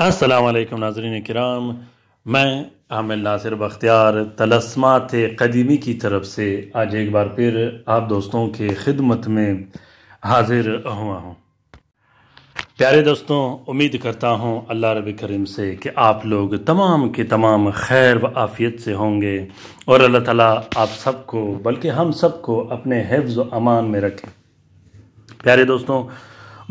असलकम नाजरीन कराम मैं आमिल नासिर बख्तियार तलस्मात कदीमी की तरफ से आज एक बार फिर आप दोस्तों के ख़िदमत में हाजिर हुआ हूँ प्यारे दोस्तों उम्मीद करता हूँ अल्लाह रब करीम से कि आप लोग तमाम के तमाम खैर व आफ़ियत से होंगे और अल्लाह ताला आप सबको बल्कि हम सबको अपने हिफ्ज़ अमान में रखें प्यारे दोस्तों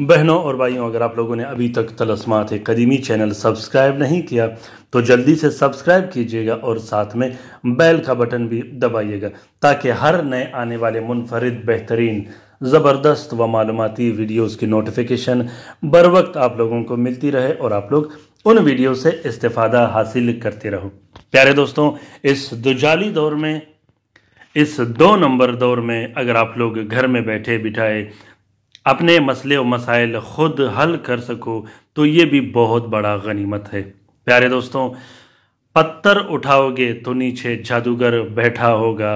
बहनों और भाइयों अगर आप लोगों ने अभी तक तलस्मात कदीमी चैनल सब्सक्राइब नहीं किया तो जल्दी से सब्सक्राइब कीजिएगा और साथ में बेल का बटन भी दबाइएगा ताकि हर नए आने वाले मुनफरद बेहतरीन ज़बरदस्त व मालूमती वीडियोज़ की नोटिफिकेशन बर वक्त आप लोगों को मिलती रहे और आप लोग उन वीडियो से इस्तफादा हासिल करते रहो प्यारे दोस्तों इस दुजाली दौर में इस दो नंबर दौर में अगर आप लोग घर में बैठे बिठाए अपने मसले व मसाइल ख़ुद हल कर सको तो ये भी बहुत बड़ा गनीमत है प्यारे दोस्तों पत्थर उठाओगे तो नीचे जादूगर बैठा होगा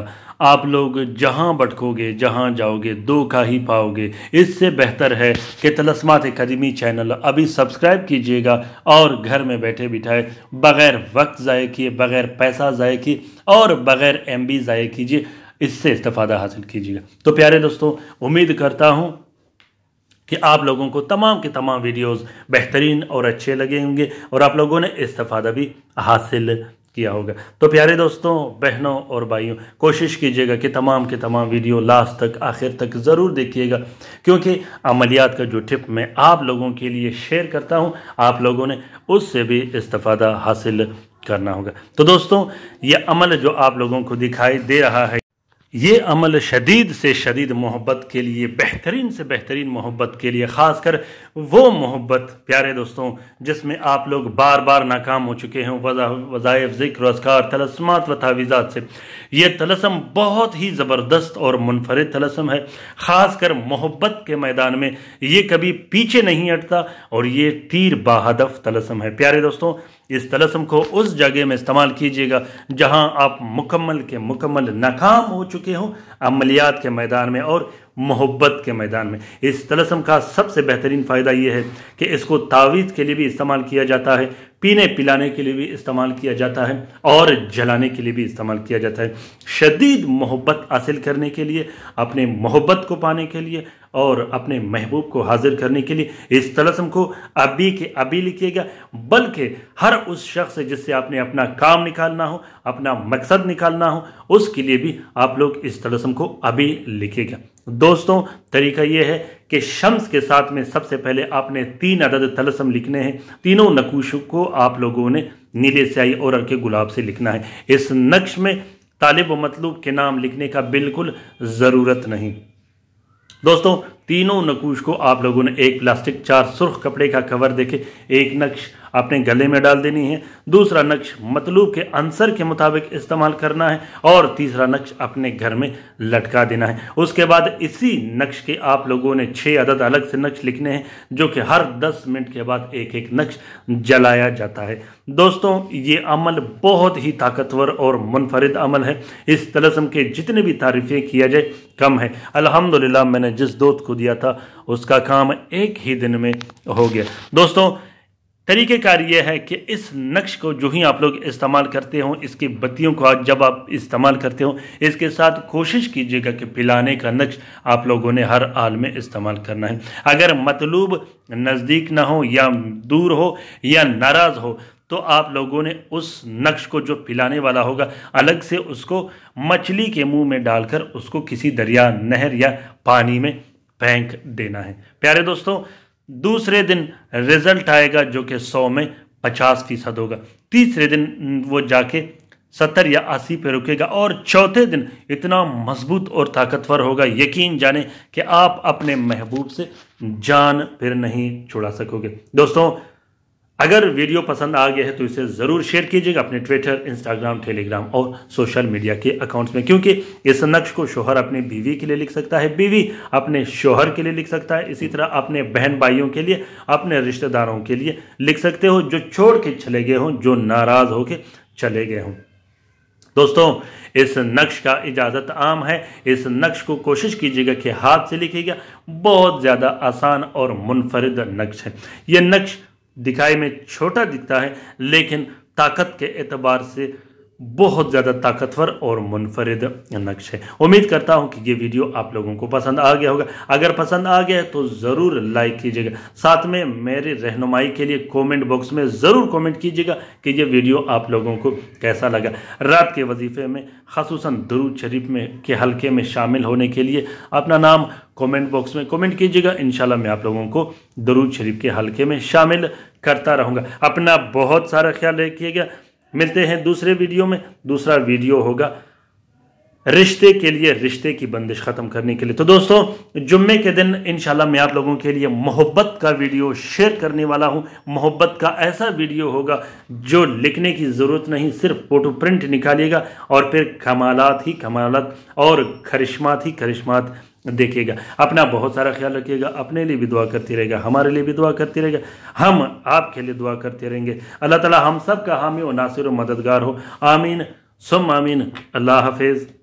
आप लोग जहाँ भटकोगे जहाँ जाओगे धोखा ही पाओगे इससे बेहतर है कि तलस्मात कदीमी चैनल अभी सब्सक्राइब कीजिएगा और घर में बैठे बिठाए बग़ैर वक्त ज़ाय किए बग़ैर पैसा ज़ाय किए और बग़ैर एम बी ज़ाय कीजिए इससे इस्तः हासिल कीजिएगा तो प्यारे दोस्तों उम्मीद करता हूँ कि आप लोगों को तमाम के तमाम वीडियोस बेहतरीन और अच्छे लगेंगे और आप लोगों ने इस्तफादा भी हासिल किया होगा तो प्यारे दोस्तों बहनों और भाइयों कोशिश कीजिएगा कि तमाम के तमाम वीडियो लास्ट तक आखिर तक ज़रूर देखिएगा क्योंकि अमलियात का जो टिप मैं आप लोगों के लिए शेयर करता हूँ आप लोगों ने उससे भी इस्तफ़ादा हासिल करना होगा तो दोस्तों ये अमल जो आप लोगों को दिखाई दे रहा है ये अमल शदीद से शदीद मोहब्बत के लिए बेहतरीन से बेहतरीन मोहब्बत के लिए ख़ासकर वो मोहब्बत प्यारे दोस्तों जिसमें आप लोग बार बार नाकाम हो चुके हैं वज़ाइफ ज़िक्र असकार तलस्मात व तावीज़ात से ये तलसम बहुत ही ज़बरदस्त और मुनफरद तलसम है ख़ास कर मोहब्बत के मैदान में ये कभी पीछे नहीं हटता और ये तीर बाहदफ तलसम है प्यारे दोस्तों इस तलसम को उस जगह में इस्तेमाल कीजिएगा जहां आप मुकम्मल के मुकम्मल नाकाम हो चुके हों अमलियात के मैदान में और मोहब्बत के मैदान में इस तलसम का सबसे बेहतरीन फ़ायदा यह है कि इसको तावीज़ के लिए भी इस्तेमाल किया जाता है पीने पिलाने के लिए भी इस्तेमाल किया जाता है और जलाने के लिए भी इस्तेमाल किया जाता है शदीद मोहब्बत हासिल करने के लिए अपने मोहब्बत को पाने के लिए और अपने महबूब को हाजिर करने के लिए इस तलसम को अभी के अभी लिखिएगा बल्कि हर उस शख्स जिससे आपने अपना काम निकालना हो अपना मकसद निकालना हो उसके लिए भी आप लोग इस तलसम को अभी लिखिएगा दोस्तों तरीका यह है कि शम्स के साथ में सबसे पहले आपने तीन अदद तलसम लिखने हैं तीनों नकूशों को आप लोगों ने नीले स्याही और अर्के गुलाब से लिखना है इस नक्श में तालिब व मतलूब के नाम लिखने का बिल्कुल ज़रूरत नहीं दोस्तों तीनों नकूश को आप लोगों ने एक प्लास्टिक चार सुर्ख कपड़े का कवर देखे एक नक्श अपने गले में डाल देनी है दूसरा नक्श मतलूब के आंसर के मुताबिक इस्तेमाल करना है और तीसरा नक्श अपने घर में लटका देना है उसके बाद इसी नक्श के आप लोगों ने छः अदद अलग से नक्श लिखने हैं जो कि हर दस मिनट के बाद एक एक नक्श जलाया जाता है दोस्तों ये अमल बहुत ही ताकतवर और मुनफरद अमल है इस तलसम के जितने भी तारीफ़ें किया जाए कम है अल्हम्दुलिल्लाह मैंने जिस दोस्त को दिया था उसका काम एक ही दिन में हो गया दोस्तों तरीक़ेकार यह है कि इस नक्श को जो ही आप लोग इस्तेमाल करते हो इसकी बत्तियों को जब आप इस्तेमाल करते हो इसके साथ कोशिश कीजिएगा कि पिलाने का नक्श आप लोगों ने हर हाल में इस्तेमाल करना है अगर मतलूब नज़दीक ना हो या दूर हो या नाराज़ हो तो आप लोगों ने उस नक्श को जो पिलाने वाला होगा अलग से उसको मछली के मुँह में डालकर उसको किसी दरिया नहर या पानी में फेंक देना है प्यारे दोस्तों दूसरे दिन रिजल्ट आएगा जो कि सौ में पचास फीसद होगा तीसरे दिन वो जाके सत्तर या अस्सी पे रुकेगा और चौथे दिन इतना मजबूत और ताकतवर होगा यकीन जाने कि आप अपने महबूब से जान फिर नहीं छुड़ा सकोगे दोस्तों अगर वीडियो पसंद आ गया है तो इसे ज़रूर शेयर कीजिएगा अपने ट्विटर इंस्टाग्राम टेलीग्राम और सोशल मीडिया के अकाउंट्स में क्योंकि इस नक्श को शोहर अपने बीवी के लिए लिख सकता है बीवी अपने शोहर के लिए लिख सकता है इसी तरह अपने बहन भाइयों के लिए अपने रिश्तेदारों के लिए लिख सकते हो जो छोड़ के चले गए हों जो नाराज़ होके चले गए हों दोस्तों इस नक्श का इजाज़त आम है इस नक्श को कोशिश कीजिएगा कि हाथ से लिखिएगा बहुत ज़्यादा आसान और मुनफरद नक्श है ये नक्श दिखाई में छोटा दिखता है लेकिन ताकत के एतबार से बहुत ज़्यादा ताकतवर और मुनफरद नक्श है उम्मीद करता हूँ कि ये वीडियो आप लोगों को पसंद आ गया होगा अगर पसंद आ गया तो ज़रूर लाइक कीजिएगा साथ में मेरी रहनुमाई के लिए कमेंट बॉक्स में ज़रूर कमेंट कीजिएगा कि ये वीडियो आप लोगों को कैसा लगा रात के वजीफ़े में खसूस दरूद शरीफ में के हल्के में शामिल होने के लिए अपना नाम कॉमेंट बॉक्स में कॉमेंट कीजिएगा इन मैं आप लोगों को दरूद शरीफ के हल्के में शामिल करता रहूँगा अपना बहुत सारा ख्याल रखिएगा मिलते हैं दूसरे वीडियो में दूसरा वीडियो होगा रिश्ते के लिए रिश्ते की बंदिश ख़त्म करने के लिए तो दोस्तों जुम्मे के दिन इंशाल्लाह मैं आप लोगों के लिए मोहब्बत का वीडियो शेयर करने वाला हूं मोहब्बत का ऐसा वीडियो होगा जो लिखने की ज़रूरत नहीं सिर्फ फोटो प्रिंट निकालिएगा और फिर कमालत ही कमालत और करिश्मात ही करिश्मात देखिएगा अपना बहुत सारा ख्याल रखिएगा अपने लिए भी दुआ करती रहेगा हमारे लिए भी दुआ करती रहेगा हम आपके लिए दुआ करते रहेंगे अल्लाह ताला हम सब का हामी और नासिर और मददगार हो आमीन सुम आमीन अल्लाह हाफिज़